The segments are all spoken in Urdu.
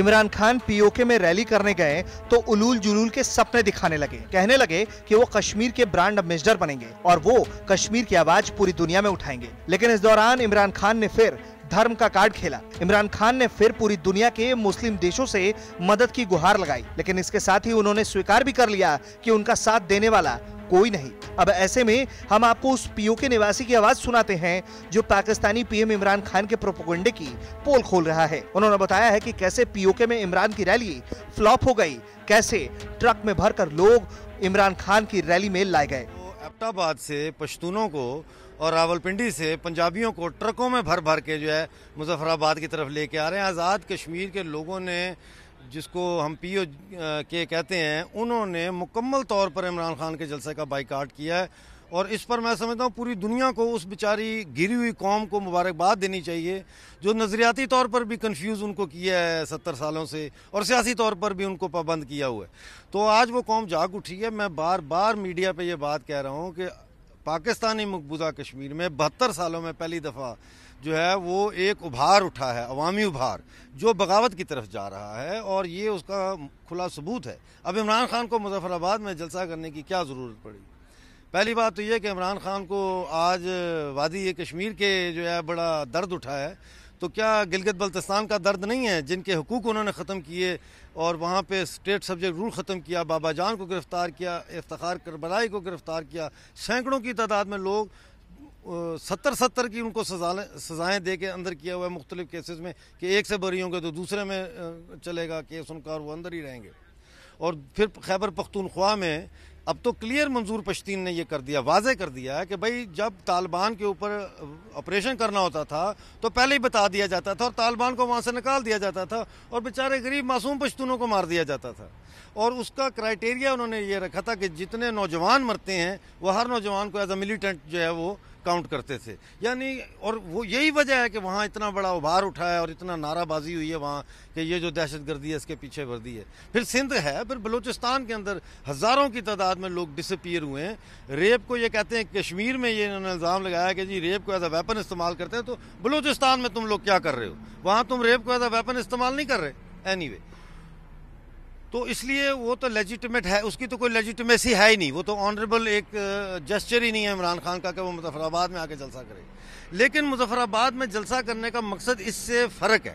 عمران خان پی او کے میں ریلی کرنے گئے تو علول جلول کے سپنے دکھانے لگے کہنے لگے کہ وہ کشمیر کے برانڈ امبیسڈر بنیں گے اور وہ کشمیر کی آواز پوری دنیا میں اٹھائیں گے لیکن اس دوران عمران خان نے پھر مدد کی گہار لگائی بھی کر لیا ان کا ساتھ نہیں اب ایسے میں ہم آپ کو آواز سناتے ہیں جو پاکستانی پی ایم عمران خان کے پروپوگنڈے کی پول کھول رہا ہے انہوں نے بتایا ہے کہ کیسے پیو کے میں عمران کی ریلی فلاپ ہو گئی کیسے ٹرک میں لوگ عمران خان کی ریلی میں لائے گئے اور راول پنڈی سے پنجابیوں کو ٹرکوں میں بھر بھر کے جو ہے مظفر آباد کی طرف لے کے آ رہے ہیں آزاد کشمیر کے لوگوں نے جس کو ہم پی او کے کہتے ہیں انہوں نے مکمل طور پر عمران خان کے جلسے کا آٹ کیا ہے اور اس پر میں سمجھتا ہوں پوری دنیا کو اس بیچاری گری ہوئی قوم کو مبارکباد دینی چاہیے جو نظریاتی طور پر بھی کنفیوز ان کو کیا ہے ستر سالوں سے اور سیاسی طور پر بھی ان کو پابند کیا ہوا ہے تو آج وہ قوم جاگ اٹھی ہے میں بار بار میڈیا پہ یہ بات کہہ رہا ہوں کہ پاکستانی مقبوضہ کشمیر میں بہتر سالوں میں پہلی دفعہ جو ہے وہ ایک ابھار اٹھا ہے عوامی ابھار جو بغاوت کی طرف جا رہا ہے اور یہ اس کا کھلا ثبوت ہے اب عمران خان کو مظفر آباد میں جلسہ کرنے کی کیا ضرورت پڑی پہلی بات تو یہ کہ عمران خان کو آج وادی کشمیر کے جو ہے بڑا درد اٹھا ہے تو کیا گلگت بلتستان کا درد نہیں ہے جن کے حقوق انہوں نے ختم کیے اور وہاں پہ اسٹیٹ سبجیکٹ رول ختم کیا بابا جان کو گرفتار کیا افتخار کربلائی کو گرفتار کیا سینکڑوں کی تعداد میں لوگ ستر ستر کی ان کو سزا سزائیں دے کے اندر کیا ہوا ہے مختلف کیسز میں کہ ایک سے بری ہوں گے تو دوسرے میں چلے گا کیس ان کا اور وہ اندر ہی رہیں گے اور پھر خیبر پختونخوا میں اب تو کلیئر منظور پشتین نے یہ کر دیا واضح کر دیا ہے کہ بھائی جب طالبان کے اوپر آپریشن کرنا ہوتا تھا تو پہلے ہی بتا دیا جاتا تھا اور طالبان کو وہاں سے نکال دیا جاتا تھا اور بیچارے غریب معصوم پشتونوں کو مار دیا جاتا تھا اور اس کا کرائیٹیریا انہوں نے یہ رکھا تھا کہ جتنے نوجوان مرتے ہیں وہ ہر نوجوان کو ایز اے ملیٹنٹ جو ہے وہ کاؤنٹ کرتے تھے یعنی اور وہ یہی وجہ ہے کہ وہاں اتنا بڑا ابھار ہے اور اتنا نعرہ بازی ہوئی ہے وہاں کہ یہ جو دہشت گردی ہے اس کے پیچھے وردی ہے پھر سندھ ہے پھر بلوچستان کے اندر ہزاروں کی تعداد میں لوگ ڈسپیئر ہوئے ہیں ریپ کو یہ کہتے ہیں کشمیر میں یہ انہوں نے الزام لگایا کہ جی ریپ کو ایز اے ویپن استعمال کرتے ہیں تو بلوچستان میں تم لوگ کیا کر رہے ہو وہاں تم ریپ کو ایز اے ویپن استعمال نہیں کر رہے اینی وے تو اس لیے وہ تو لیجیٹمیٹ ہے اس کی تو کوئی لیجیٹمیسی ہے ہی نہیں وہ تو آنریبل ایک جسچر ہی نہیں ہے عمران خان کا کہ وہ مظفر آباد میں آ کے جلسہ کرے لیکن مظفر آباد میں جلسہ کرنے کا مقصد اس سے فرق ہے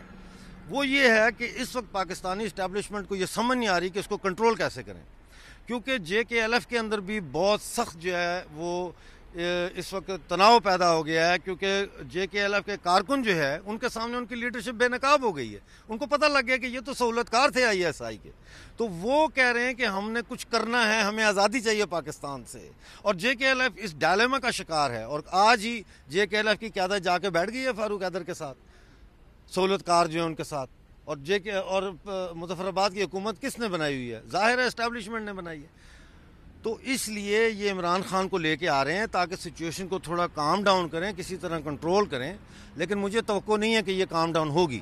وہ یہ ہے کہ اس وقت پاکستانی اسٹیبلشمنٹ کو یہ سمجھ نہیں آ رہی کہ اس کو کنٹرول کیسے کریں کیونکہ جے کے ایل ایف کے اندر بھی بہت سخت جو ہے وہ اس وقت تناؤ پیدا ہو گیا ہے کیونکہ جے کے ایل ایف کے کارکن جو ہے ان کے سامنے ان کی لیڈرشپ بے نقاب ہو گئی ہے ان کو پتہ لگ گیا کہ یہ تو سہولت کار تھے آئی ایس آئی کے تو وہ کہہ رہے ہیں کہ ہم نے کچھ کرنا ہے ہمیں آزادی چاہیے پاکستان سے اور جے کے ایل ایف اس ڈائلما کا شکار ہے اور آج ہی جے کے ایل ایف کی قیادت جا کے بیٹھ گئی ہے فاروق ایدر کے ساتھ سہولت کار جو ہے ان کے ساتھ اور جے کے اور آباد کی حکومت کس نے بنائی ہوئی ہے ظاہر ہے اسٹیبلشمنٹ نے بنائی ہے تو اس لیے یہ عمران خان کو لے کے آ رہے ہیں تاکہ کو تھوڑا کام ڈاؤن کریں کسی طرح کنٹرول کریں لیکن مجھے توقع نہیں ہے کہ یہ کام ڈاؤن ہوگی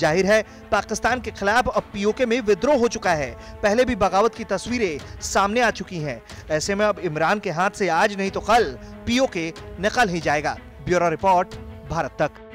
ظاہر ہے پاکستان کے خلاف اب پی او کے میں ودرو ہو چکا ہے پہلے بھی بغاوت کی تصویریں سامنے آ چکی ہیں ایسے میں اب عمران کے ہاتھ سے آج نہیں تو کل پی او کے نکل ہی جائے گا بیورو رپورٹ بھارت تک